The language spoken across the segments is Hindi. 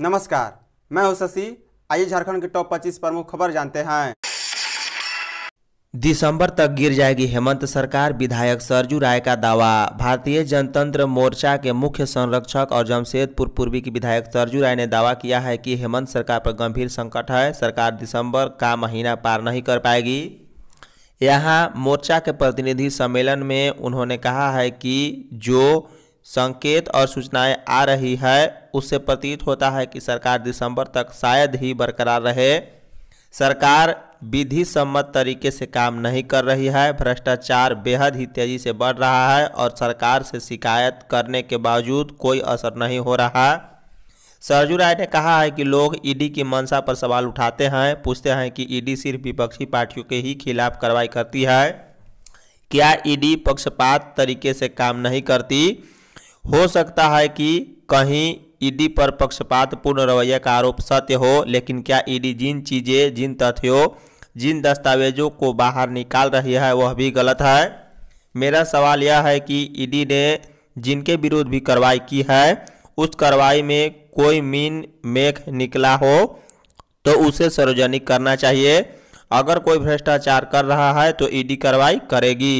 नमस्कार मैं हूं शशि आइए झारखंड के टॉप 25 प्रमुख खबर जानते हैं दिसंबर तक गिर जाएगी हेमंत सरकार विधायक सरजू राय का दावा भारतीय जनतंत्र मोर्चा के मुख्य संरक्षक और जमशेदपुर पूर्वी की विधायक सरजू राय ने दावा किया है कि हेमंत सरकार पर गंभीर संकट है सरकार दिसंबर का महीना पार नहीं कर पाएगी यहाँ मोर्चा के प्रतिनिधि सम्मेलन में उन्होंने कहा है कि जो संकेत और सूचनाएं आ रही है उससे प्रतीत होता है कि सरकार दिसंबर तक शायद ही बरकरार रहे सरकार विधि सम्मत तरीके से काम नहीं कर रही है भ्रष्टाचार बेहद ही तेज़ी से बढ़ रहा है और सरकार से शिकायत करने के बावजूद कोई असर नहीं हो रहा सरजू राय ने कहा है कि लोग ईडी की मंशा पर सवाल उठाते हैं पूछते हैं कि ईडी सिर्फ विपक्षी पार्टियों के ही खिलाफ कार्रवाई करती है क्या ईडी पक्षपात तरीके से काम नहीं करती हो सकता है कि कहीं ईडी पर पक्षपातपूर्ण रवैया का आरोप सत्य हो लेकिन क्या ईडी जिन चीज़ें जिन तथ्यों जिन दस्तावेजों को बाहर निकाल रही है वह भी गलत है मेरा सवाल यह है कि ईडी ने जिनके विरुद्ध भी कार्रवाई की है उस कार्रवाई में कोई मीन मेख निकला हो तो उसे सार्वजनिक करना चाहिए अगर कोई भ्रष्टाचार कर रहा है तो ईडी e कार्रवाई करेगी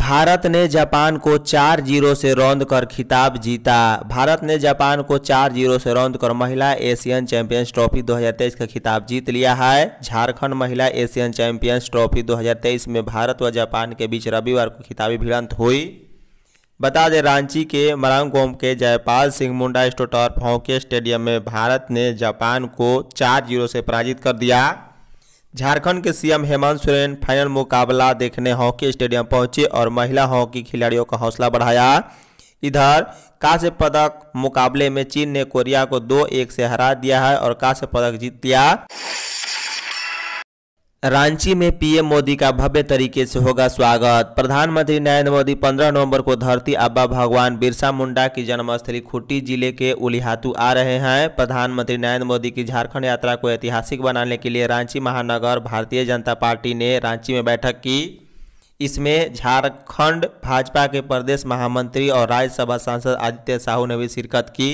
भारत ने जापान को चार जीरो से रौंद कर खिताब जीता भारत ने जापान को चार जीरो से रौंद कर महिला एशियन चैंपियंस ट्रॉफी 2023 का खिताब जीत लिया है झारखंड महिला एशियन चैंपियंस ट्रॉफी 2023 में भारत व जापान के बीच रविवार को खिताबी भिड़ंत हुई बता दें रांची के मरांगोम के जयपाल सिंह मुंडा स्टोटर हॉकी स्टेडियम में भारत ने जापान को चार जीरो से पराजित कर दिया झारखंड के सीएम हेमंत सोरेन फाइनल मुकाबला देखने हॉकी स्टेडियम पहुंचे और महिला हॉकी खिलाड़ियों का हौसला बढ़ाया इधर कांस्य पदक मुकाबले में चीन ने कोरिया को दो एक से हरा दिया है और कांस्य पदक जीत लिया रांची में पीएम मोदी का भव्य तरीके से होगा स्वागत प्रधानमंत्री नरेंद्र मोदी 15 नवंबर को धरती अब्बा भगवान बिरसा मुंडा की जन्मस्थली खुट्टी जिले के उलिहातू आ रहे हैं प्रधानमंत्री नरेंद्र मोदी की झारखंड यात्रा को ऐतिहासिक बनाने के लिए रांची महानगर भारतीय जनता पार्टी ने रांची में बैठक की इसमें झारखंड भाजपा के प्रदेश महामंत्री और राज्यसभा सांसद आदित्य साहू ने भी शिरकत की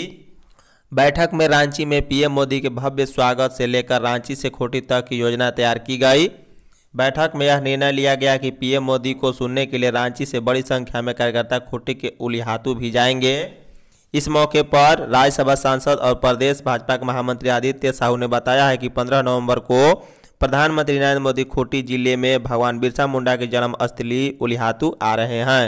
बैठक में रांची में पीएम मोदी के भव्य स्वागत से लेकर रांची से खोटी तक की योजना तैयार की गई बैठक में यह निर्णय लिया गया कि पीएम मोदी को सुनने के लिए रांची से बड़ी संख्या में कार्यकर्ता खोटी के उलिहातू भी जाएंगे इस मौके पर राज्यसभा सांसद और प्रदेश भाजपा के महामंत्री आदित्य साहू ने बताया है कि 15 नवंबर को प्रधानमंत्री नरेंद्र मोदी खोटी जिले में भगवान बिरसा मुंडा के जन्म स्थली उलिहातू आ रहे हैं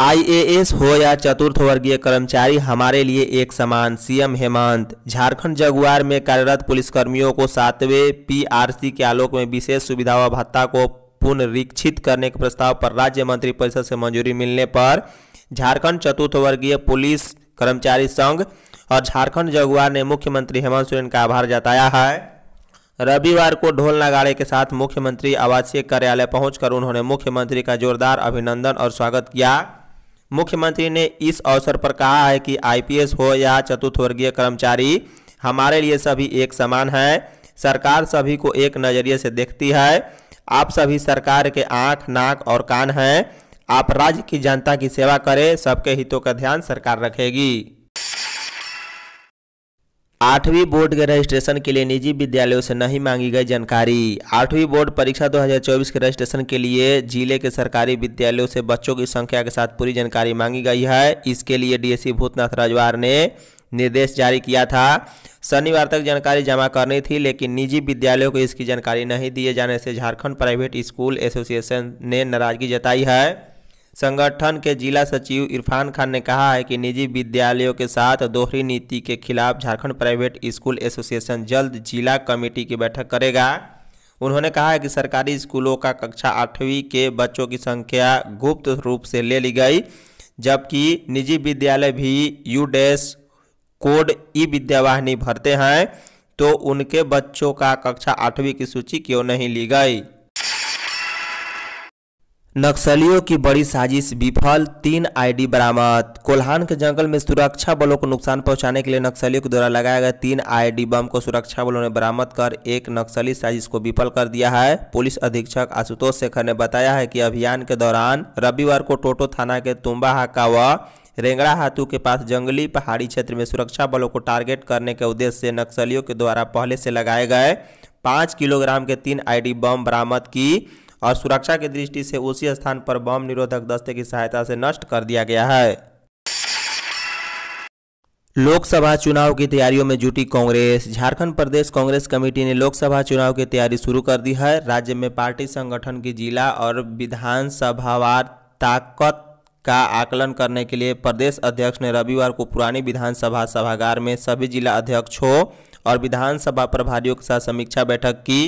आईएएस हो या चतुर्थ वर्गीय कर्मचारी हमारे लिए एक समान सीएम हेमंत झारखंड जगुआर में कार्यरत पुलिसकर्मियों को सातवें पीआरसी के आलोक में विशेष सुविधा व भत्ता को पुनरीक्षित करने के प्रस्ताव पर राज्य मंत्रिपरिषद से मंजूरी मिलने पर झारखंड चतुर्थ वर्गीय पुलिस कर्मचारी संघ और झारखंड जगुआर ने मुख्यमंत्री हेमंत सोरेन का आभार जताया है रविवार को ढोल नगाड़े के साथ मुख्यमंत्री आवासीय कार्यालय पहुंचकर उन्होंने मुख्यमंत्री का जोरदार अभिनंदन और स्वागत किया मुख्यमंत्री ने इस अवसर पर कहा है कि आईपीएस हो या चतुर्थ वर्गीय कर्मचारी हमारे लिए सभी एक समान हैं सरकार सभी को एक नज़रिए से देखती है आप सभी सरकार के आँख नाक और कान हैं आप राज्य की जनता की सेवा करें सबके हितों का ध्यान सरकार रखेगी आठवीं बोर्ड के रजिस्ट्रेशन के लिए निजी विद्यालयों से नहीं मांगी गई जानकारी आठवीं बोर्ड परीक्षा 2024 के रजिस्ट्रेशन के लिए जिले के सरकारी विद्यालयों से बच्चों की संख्या के साथ पूरी जानकारी मांगी गई है इसके लिए डीएससी भूतनाथ राजवार ने निर्देश जारी किया था शनिवार तक जानकारी जमा करनी थी लेकिन निजी विद्यालयों को इसकी जानकारी नहीं दिए जाने से झारखंड प्राइवेट स्कूल एसोसिएशन ने नाराजगी जताई है संगठन के जिला सचिव इरफान खान ने कहा है कि निजी विद्यालयों के साथ दोहरी नीति के खिलाफ झारखंड प्राइवेट स्कूल एसोसिएशन जल्द जिला कमेटी की बैठक करेगा उन्होंने कहा है कि सरकारी स्कूलों का कक्षा आठवीं के बच्चों की संख्या गुप्त रूप से ले ली गई जबकि निजी विद्यालय भी यू कोड ई विद्यावाहिनी भरते हैं तो उनके बच्चों का कक्षा आठवीं की सूची क्यों नहीं ली गई नक्सलियों की बड़ी साजिश विफल तीन आईडी बरामद कोल्हान के जंगल में सुरक्षा बलों को नुकसान पहुंचाने के लिए नक्सलियों के द्वारा लगाए गए तीन आईडी बम को सुरक्षा बलों ने बरामद कर एक नक्सली साजिश को विफल कर दिया है पुलिस अधीक्षक आशुतोष शेखर ने बताया है कि अभियान के दौरान रविवार को टोटो थाना के हाका व रेंगड़ा हाथू के पास जंगली पहाड़ी क्षेत्र में सुरक्षा बलों को टारगेट करने के उद्देश्य से नक्सलियों के द्वारा पहले से लगाए गए पाँच किलोग्राम के तीन आई बम बरामद की और सुरक्षा की दृष्टि से उसी स्थान पर बम निरोधक दस्ते की सहायता से नष्ट कर दिया गया है लोकसभा चुनाव की तैयारियों में जुटी कांग्रेस झारखंड प्रदेश कांग्रेस कमेटी ने लोकसभा चुनाव की तैयारी शुरू कर दी है राज्य में पार्टी संगठन की जिला और विधानसभावार ताकत का आकलन करने के लिए प्रदेश अध्यक्ष ने रविवार को पुरानी विधानसभा सभागार में सभी जिला अध्यक्षों और विधानसभा प्रभारियों के साथ समीक्षा बैठक की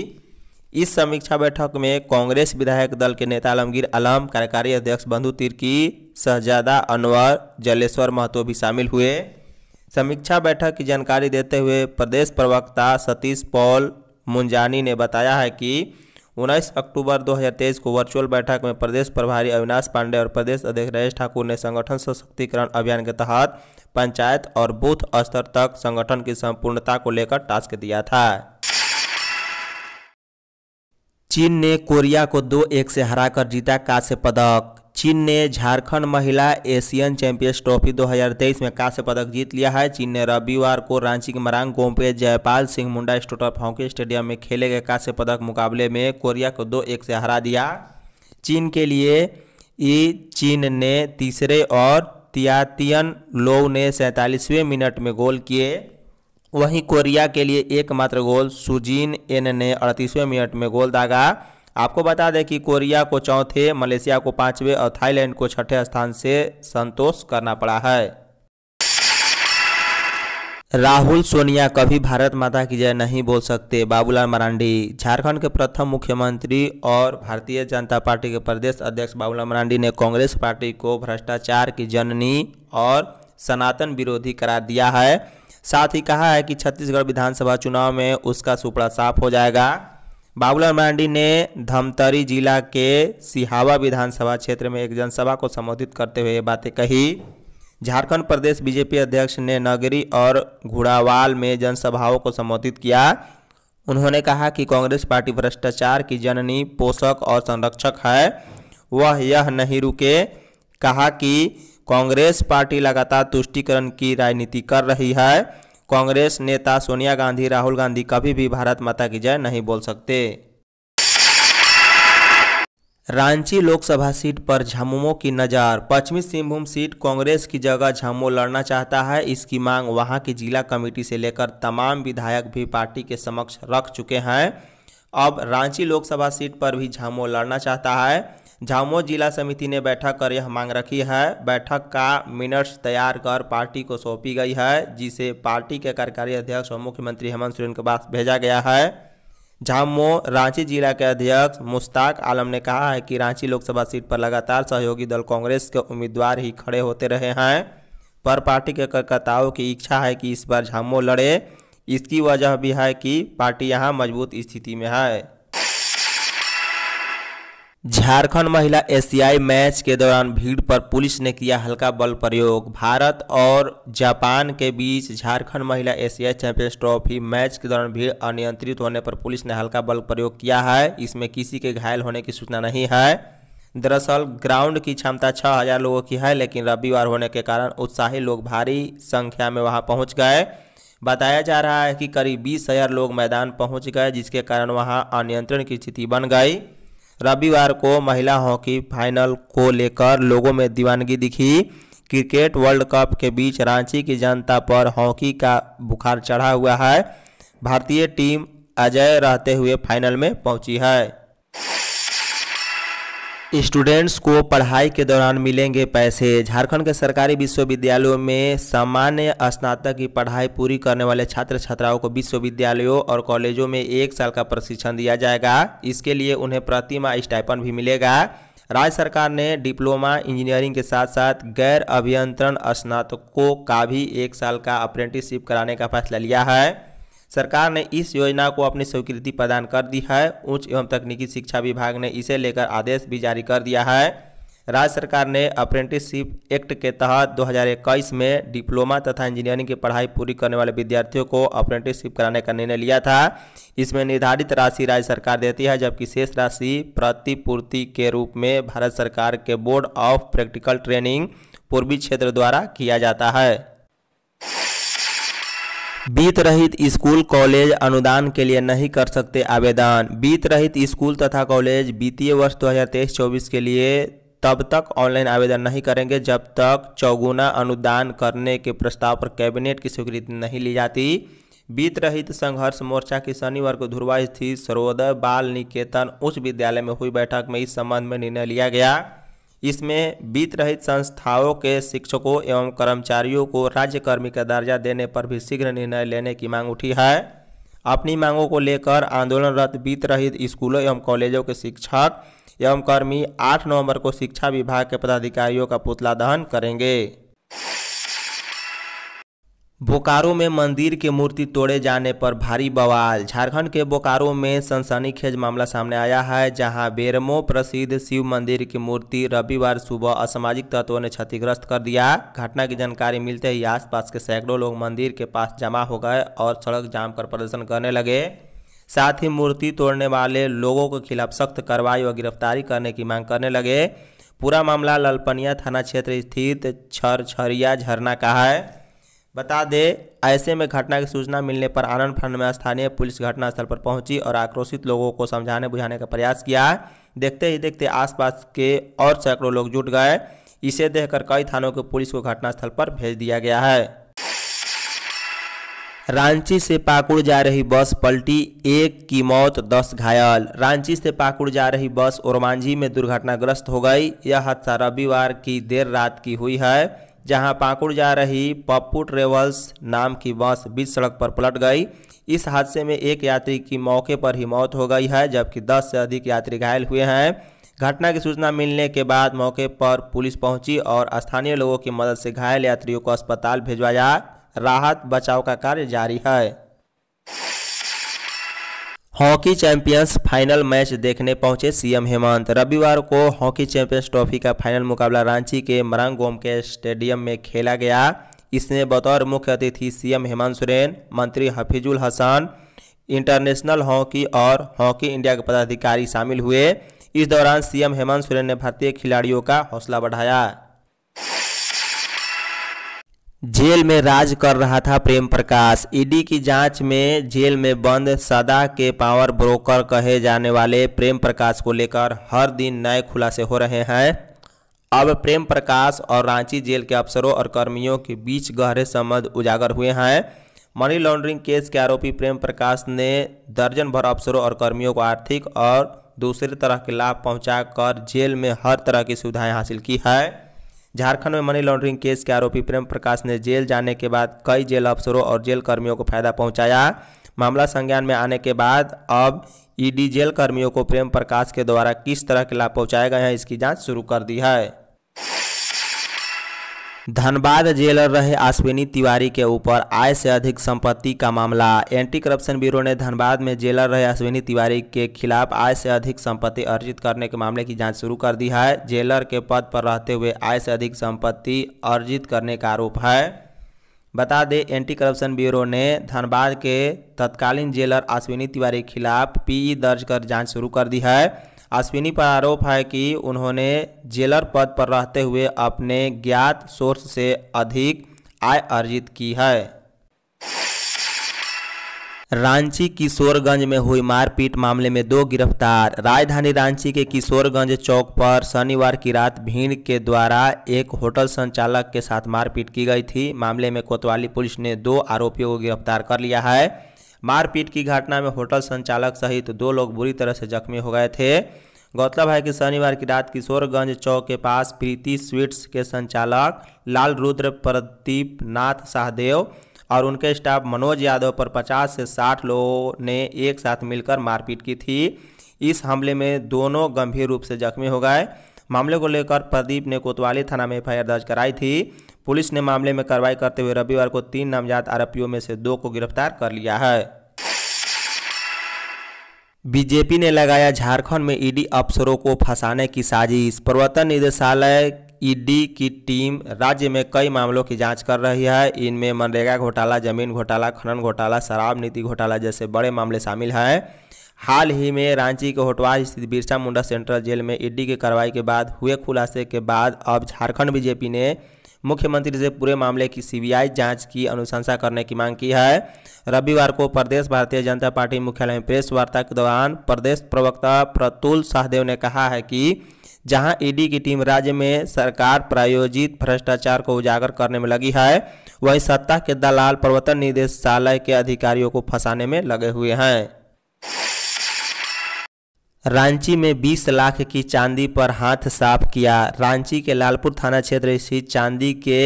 इस समीक्षा बैठक में कांग्रेस विधायक दल के नेता आलमगीर आलम कार्यकारी अध्यक्ष बंधु तिर्की शहजादा अनवर जलेश्वर महतो भी शामिल हुए समीक्षा बैठक की जानकारी देते हुए प्रदेश प्रवक्ता सतीश पॉल मुंजानी ने बताया है कि 19 अक्टूबर 2023 को वर्चुअल बैठक में प्रदेश प्रभारी अविनाश पांडे और प्रदेश अध्यक्ष राजेश ठाकुर ने संगठन सशक्तिकरण अभियान के तहत पंचायत और बूथ स्तर तक संगठन की संपूर्णता को लेकर टास्क दिया था चीन ने कोरिया को दो एक से हराकर जीता कांस्य पदक चीन ने झारखंड महिला एशियन चैंपियंस ट्रॉफी 2023 में कांस्य पदक जीत लिया है चीन ने रविवार को रांची के Marang Gomke Jaipal Singh Munda state of hockey stadium में खेले गए कांस्य पदक मुकाबले में कोरिया को दो एक से हरा दिया चीन के लिए ई चीन ने तीसरे और तियातियन लोव ने सैंतालीसवें मिनट में गोल किए वहीं कोरिया के लिए एकमात्र गोल सुजीन एन ने अड़तीसवें मिनट में गोल दागा आपको बता दें कि कोरिया को चौथे मलेशिया को पांचवें और थाईलैंड को छठे स्थान से संतोष करना पड़ा है राहुल सोनिया कभी भारत माता की जय नहीं बोल सकते बाबूलाल मरांडी झारखंड के प्रथम मुख्यमंत्री और भारतीय जनता पार्टी के प्रदेश अध्यक्ष बाबूलाल मरांडी ने कांग्रेस पार्टी को भ्रष्टाचार की जननी और सनातन विरोधी करार दिया है साथ ही कहा है कि छत्तीसगढ़ विधानसभा चुनाव में उसका सुपड़ा साफ हो जाएगा बाबूलाल मांडी ने धमतरी जिला के सिहावा विधानसभा क्षेत्र में एक जनसभा को संबोधित करते हुए ये बातें कही झारखंड प्रदेश बीजेपी अध्यक्ष ने नगरी और घुड़ावाल में जनसभाओं को संबोधित किया उन्होंने कहा कि कांग्रेस पार्टी भ्रष्टाचार की जननी पोषक और संरक्षक है वह यह नहीं रुके कहा कि कांग्रेस पार्टी लगातार तुष्टिकरण की राजनीति कर रही है कांग्रेस नेता सोनिया गांधी राहुल गांधी कभी भी भारत माता की जय नहीं बोल सकते रांची लोकसभा सीट पर झामुमो की नज़र पश्चिमी सिंहभूम सीट कांग्रेस की जगह झामुमो लड़ना चाहता है इसकी मांग वहां की जिला कमेटी से लेकर तमाम विधायक भी पार्टी के समक्ष रख चुके हैं अब रांची लोकसभा सीट पर भी झामुमो लड़ना चाहता है झामो जिला समिति ने बैठक कर यह मांग रखी है बैठक का मिनट्स तैयार कर पार्टी को सौंपी गई है जिसे पार्टी के कार्यकारी अध्यक्ष और मुख्यमंत्री हेमंत सोरेन के पास भेजा गया है झामो रांची जिला के अध्यक्ष मुश्ताक आलम ने कहा है कि रांची लोकसभा सीट पर लगातार सहयोगी दल कांग्रेस के उम्मीदवार ही खड़े होते रहे हैं पर पार्टी के कार्यकर्ताओं की इच्छा है कि इस बार झामो लड़े इसकी वजह भी है कि पार्टी यहाँ मजबूत स्थिति में है झारखंड महिला एशियाई मैच के दौरान भीड़ पर पुलिस ने किया हल्का बल प्रयोग भारत और जापान के बीच झारखंड महिला एशियाई चैंपियंस ट्रॉफी मैच के दौरान भीड़ अनियंत्रित होने पर पुलिस ने हल्का बल प्रयोग किया है इसमें किसी के घायल होने की सूचना नहीं है दरअसल ग्राउंड की क्षमता छः हज़ार लोगों की है लेकिन रविवार होने के कारण उत्साही लोग भारी संख्या में वहाँ पहुँच गए बताया जा रहा है कि करीब बीस लोग मैदान पहुँच गए जिसके कारण वहाँ अनियंत्रण की स्थिति बन गई रविवार को महिला हॉकी फाइनल को लेकर लोगों में दीवानगी दिखी क्रिकेट वर्ल्ड कप के बीच रांची की जनता पर हॉकी का बुखार चढ़ा हुआ है भारतीय टीम अजय रहते हुए फाइनल में पहुंची है स्टूडेंट्स को पढ़ाई के दौरान मिलेंगे पैसे झारखंड के सरकारी विश्वविद्यालयों में सामान्य स्नातक की पढ़ाई पूरी करने वाले छात्र छात्राओं को विश्वविद्यालयों और कॉलेजों में एक साल का प्रशिक्षण दिया जाएगा इसके लिए उन्हें प्रतिमा स्टाइपन भी मिलेगा राज्य सरकार ने डिप्लोमा इंजीनियरिंग के साथ साथ गैर अभियंत्रण स्नातकों का भी एक साल का अप्रेंटिसशिप कराने का फैसला लिया है सरकार ने इस योजना को अपनी स्वीकृति प्रदान कर दी है उच्च एवं तकनीकी शिक्षा विभाग ने इसे लेकर आदेश भी जारी कर दिया है राज्य सरकार ने अप्रेंटिसशिप एक्ट के तहत 2021 में डिप्लोमा तथा इंजीनियरिंग की पढ़ाई पूरी करने वाले विद्यार्थियों को अप्रेंटिसशिप कराने का निर्णय लिया था इसमें निर्धारित राशि राज्य सरकार देती है जबकि शेष राशि प्रतिपूर्ति के रूप में भारत सरकार के बोर्ड ऑफ प्रैक्टिकल ट्रेनिंग पूर्वी क्षेत्र द्वारा किया जाता है बीत रहित स्कूल कॉलेज अनुदान के लिए नहीं कर सकते आवेदन बीत रहित स्कूल तथा कॉलेज वित्तीय वर्ष 2023-24 के लिए तब तक ऑनलाइन आवेदन नहीं करेंगे जब तक चौगुना अनुदान करने के प्रस्ताव पर कैबिनेट की स्वीकृति नहीं ली जाती बीत रहित संघर्ष मोर्चा की शनिवार को धुरवा स्थित सर्वोदय बाल निकेतन उच्च विद्यालय में हुई बैठक में इस संबंध में निर्णय लिया गया इसमें वित्त रहित संस्थाओं के शिक्षकों एवं कर्मचारियों को राज्य कर्मी का दर्जा देने पर भी शीघ्र निर्णय लेने की मांग उठी है अपनी मांगों को लेकर आंदोलनरत वित्त रहित स्कूलों एवं कॉलेजों के शिक्षक एवं कर्मी 8 नवंबर को शिक्षा विभाग के पदाधिकारियों का पुतला दहन करेंगे बोकारो में मंदिर के मूर्ति तोड़े जाने पर भारी बवाल झारखंड के बोकारो में सनसनीखेज मामला सामने आया है जहां बेरमो प्रसिद्ध शिव मंदिर की मूर्ति रविवार सुबह असामाजिक तत्वों ने क्षतिग्रस्त कर दिया घटना की जानकारी मिलते ही आसपास के सैकड़ों लोग मंदिर के पास जमा हो गए और सड़क जाम कर प्रदर्शन करने लगे साथ ही मूर्ति तोड़ने वाले लोगों के खिलाफ सख्त कार्रवाई और गिरफ्तारी करने की मांग करने लगे पूरा मामला ललपनिया थाना क्षेत्र स्थित छरछरिया झरना का है बता दें ऐसे में घटना की सूचना मिलने पर आनंद फंड में स्थानीय पुलिस घटनास्थल पर पहुंची और आक्रोशित लोगों को समझाने बुझाने का प्रयास किया देखते ही देखते आसपास के और सैकड़ों लोग जुट गए इसे देखकर कई थानों के पुलिस को घटनास्थल पर भेज दिया गया है रांची से पाकुड़ जा रही बस पलटी एक की मौत दस घायल रांची से पाकुड़ जा रही बस ओरमांझी में दुर्घटनाग्रस्त हो गई यह हादसा रविवार की देर रात की हुई है जहां पाकुड़ जा रही पप्पू ट्रेवल्स नाम की बस बीच सड़क पर पलट गई इस हादसे में एक यात्री की मौके पर ही मौत हो गई है जबकि 10 से अधिक यात्री घायल हुए हैं घटना की सूचना मिलने के बाद मौके पर पुलिस पहुंची और स्थानीय लोगों की मदद से घायल यात्रियों को अस्पताल भिजवाया राहत बचाव का कार्य जारी है हॉकी चैंपियंस फाइनल मैच देखने पहुंचे सीएम हेमंत रविवार को हॉकी चैंपियंस ट्रॉफी का फाइनल मुकाबला रांची के मरांगोम के स्टेडियम में खेला गया इसमें बतौर मुख्य अतिथि सीएम हेमंत सोरेन मंत्री हफीजुल हसन इंटरनेशनल हॉकी और हॉकी इंडिया के पदाधिकारी शामिल हुए इस दौरान सीएम हेमंत सोरेन ने भारतीय खिलाड़ियों का हौसला बढ़ाया जेल में राज कर रहा था प्रेम प्रकाश ईडी की जांच में जेल में बंद सदा के पावर ब्रोकर कहे जाने वाले प्रेम प्रकाश को लेकर हर दिन नए खुलासे हो रहे हैं अब प्रेम प्रकाश और रांची जेल के अफसरों और कर्मियों के बीच गहरे संबंध उजागर हुए हैं मनी लॉन्ड्रिंग केस के आरोपी प्रेम प्रकाश ने दर्जन भर अफसरों और कर्मियों को आर्थिक और दूसरे तरह के लाभ पहुँचा जेल में हर तरह की सुविधाएँ हासिल की है झारखंड में मनी लॉन्ड्रिंग केस के आरोपी प्रेम प्रकाश ने जेल जाने के बाद कई जेल अफसरों और जेल कर्मियों को फायदा पहुंचाया मामला संज्ञान में आने के बाद अब ईडी जेल कर्मियों को प्रेम प्रकाश के द्वारा किस तरह के लाभ पहुंचाए गए हैं इसकी जांच शुरू कर दी है धनबाद जेलर रहे अश्विनी तिवारी के ऊपर आय से अधिक संपत्ति का मामला एंटी करप्शन ब्यूरो ने धनबाद में जेलर रहे अश्विनी तिवारी के खिलाफ आय से अधिक संपत्ति अर्जित करने के मामले की जांच शुरू कर दी है जेलर के पद पर रहते हुए आय से अधिक संपत्ति अर्जित करने का आरोप है बता दें एंटी करप्शन ब्यूरो ने धनबाद के तत्कालीन जेलर अश्विनी तिवारी के खिलाफ पीई दर्ज कर जाँच शुरू कर दी है अश्विनी पर आरोप है कि उन्होंने जेलर पद पर रहते हुए अपने ज्ञात सोर्स से अधिक आय अर्जित की है रांची किशोरगंज में हुई मारपीट मामले में दो गिरफ्तार राजधानी रांची के किशोरगंज चौक पर शनिवार की रात भीड़ के द्वारा एक होटल संचालक के साथ मारपीट की गई थी मामले में कोतवाली पुलिस ने दो आरोपियों को गिरफ्तार कर लिया है मारपीट की घटना में होटल संचालक सहित दो लोग बुरी तरह से जख्मी हो गए थे गौतलब है कि शनिवार की रात किशोरगंज चौक के पास प्रीति स्वीट्स के संचालक लाल रुद्र प्रदीप नाथ शाहदेव और उनके स्टाफ मनोज यादव पर 50 से 60 लोगों ने एक साथ मिलकर मारपीट की थी इस हमले में दोनों गंभीर रूप से जख्मी हो गए मामले को लेकर प्रदीप ने कोतवाली थाना में एफ दर्ज कराई थी पुलिस ने मामले में कार्रवाई करते हुए रविवार को तीन नामजात आरोपियों में से दो को गिरफ्तार कर लिया है बीजेपी ने लगाया झारखंड में ईडी अफसरों को फंसाने की साजिश प्रवर्तन निदेशालय ईडी की टीम राज्य में कई मामलों की जांच कर रही है इनमें मनरेगा घोटाला जमीन घोटाला खनन घोटाला शराब नीति घोटाला जैसे बड़े मामले शामिल हैं हाल ही में रांची के होटवार स्थित बिरसा मुंडा सेंट्रल जेल में ईडी की कार्रवाई के बाद हुए खुलासे के बाद अब झारखंड बीजेपी ने मुख्यमंत्री से पूरे मामले की सीबीआई जांच की अनुशंसा करने की मांग की है रविवार को प्रदेश भारतीय जनता पार्टी मुख्यालय में प्रेस वार्ता के दौरान प्रदेश प्रवक्ता प्रतुल सहदेव ने कहा है कि जहां ईडी e की टीम राज्य में सरकार प्रायोजित भ्रष्टाचार को उजागर करने में लगी है वहीं सत्ता के दलाल प्रवर्तन निदेशालय के अधिकारियों को फंसाने में लगे हुए हैं रांची में 20 लाख की चांदी पर हाथ साफ किया रांची के लालपुर थाना क्षेत्र स्थित चांदी के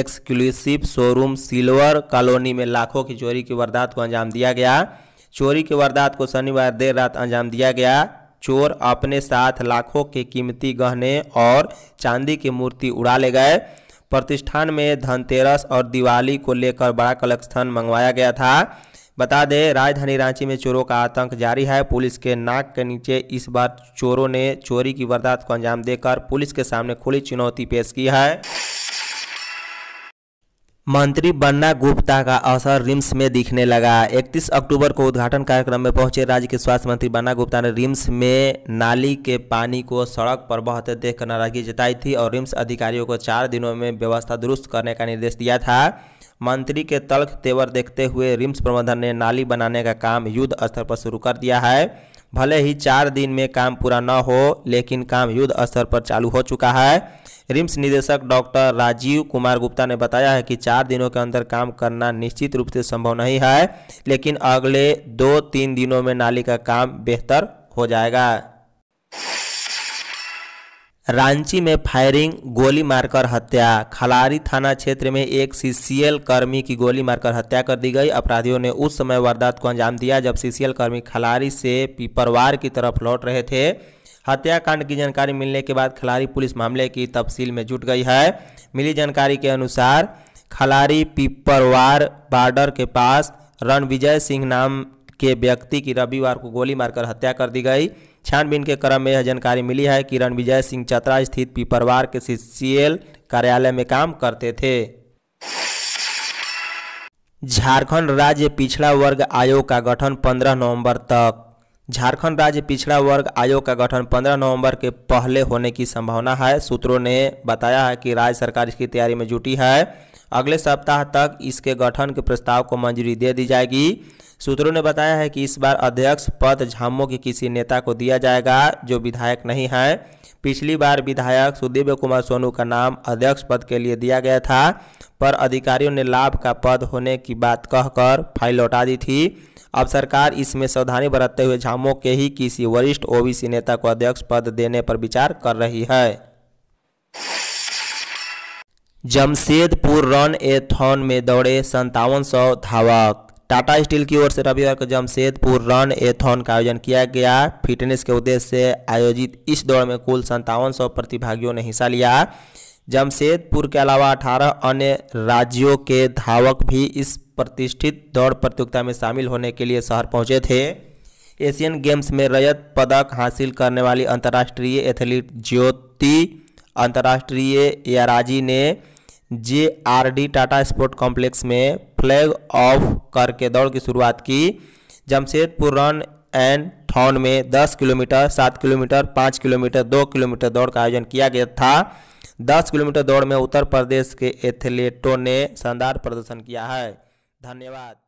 एक्सक्लूसिव शोरूम सिल्वर कॉलोनी में लाखों की चोरी की वारदात को अंजाम दिया गया चोरी की वारदात को शनिवार देर रात अंजाम दिया गया चोर अपने साथ लाखों के कीमती गहने और चांदी की मूर्ति उड़ा ले गए प्रतिष्ठान में धनतेरस और दिवाली को लेकर बड़ा कलेक्शन मंगवाया गया था बता दें राजधानी रांची में चोरों का आतंक जारी है पुलिस के नाक के नीचे इस बार चोरों ने चोरी की वारदात को अंजाम देकर पुलिस के सामने खुली चुनौती पेश की है मंत्री बन्ना गुप्ता का असर रिम्स में दिखने लगा 31 अक्टूबर को उद्घाटन कार्यक्रम में पहुंचे राज्य के स्वास्थ्य मंत्री बन्ना गुप्ता ने रिम्स में नाली के पानी को सड़क पर बहते देखकर नाराजगी जताई थी और रिम्स अधिकारियों को चार दिनों में व्यवस्था दुरुस्त करने का निर्देश दिया था मंत्री के तल्ख तेवर देखते हुए रिम्स प्रबंधन ने नाली बनाने का काम युद्ध स्तर पर शुरू कर दिया है भले ही चार दिन में काम पूरा न हो लेकिन काम युद्ध स्तर पर चालू हो चुका है रिम्स निदेशक डॉक्टर राजीव कुमार गुप्ता ने बताया है कि चार दिनों के अंदर काम करना निश्चित रूप से संभव नहीं है लेकिन अगले दो तीन दिनों में नाली का काम बेहतर हो जाएगा रांची में फायरिंग गोली मारकर हत्या खलारी थाना क्षेत्र में एक सीसीएल कर्मी की गोली मारकर हत्या कर दी गई अपराधियों ने उस समय वारदात को अंजाम दिया जब सीसीएल कर्मी खलारी से पिपरवार की तरफ लौट रहे थे हत्याकांड की जानकारी मिलने के बाद खलारी पुलिस मामले की तफसील में जुट गई है मिली जानकारी के अनुसार खलारी पिपरवार बॉर्डर के पास रणविजय सिंह नाम के व्यक्ति की रविवार को गोली मारकर हत्या कर दी गई छानबीन के क्रम में यह जानकारी मिली है कि रणविजय सिंह चतरा स्थित पीपरवार के सीसीएल कार्यालय में काम करते थे झारखंड राज्य पिछड़ा वर्ग आयोग का गठन 15 नवंबर तक झारखंड राज्य पिछड़ा वर्ग आयोग का गठन 15 नवंबर के पहले होने की संभावना है सूत्रों ने बताया है कि राज्य सरकार इसकी तैयारी में जुटी है अगले सप्ताह तक इसके गठन के प्रस्ताव को मंजूरी दे दी जाएगी सूत्रों ने बताया है कि इस बार अध्यक्ष पद झामो के किसी नेता को दिया जाएगा जो विधायक नहीं है पिछली बार विधायक सुदीप कुमार सोनू का नाम अध्यक्ष पद के लिए दिया गया था पर अधिकारियों ने लाभ का पद होने की बात कहकर फाइल लौटा दी थी अब सरकार इसमें सावधानी बरतते हुए झामो के ही किसी वरिष्ठ ओबीसी नेता को अध्यक्ष पद देने पर विचार कर रही है जमशेदपुर रन ए थॉन में दौड़े संतावन सौ धावक टाटा स्टील की ओर से रविवार को जमशेदपुर रन ए थॉन का आयोजन किया गया फिटनेस के उद्देश्य से आयोजित इस दौड़ में कुल संतावन सौ प्रतिभागियों ने हिस्सा लिया जमशेदपुर के अलावा अठारह अन्य राज्यों के धावक भी इस प्रतिष्ठित दौड़ प्रतियोगिता में शामिल होने के लिए शहर पहुंचे थे एशियन गेम्स में रजत पदक हासिल करने वाली अंतर्राष्ट्रीय एथलीट ज्योति अंतर्राष्ट्रीय एयराजी ने J R D Tata sport complex में फ्लैग ऑफ करके दौड़ की शुरुआत की जमशेदपुर रन एंड थॉन में 10 किलोमीटर 7 किलोमीटर 5 किलोमीटर 2 किलोमीटर दौड़ का आयोजन किया गया था 10 किलोमीटर दौड़ में उत्तर प्रदेश के एथलीटों ने शानदार प्रदर्शन किया है धन्यवाद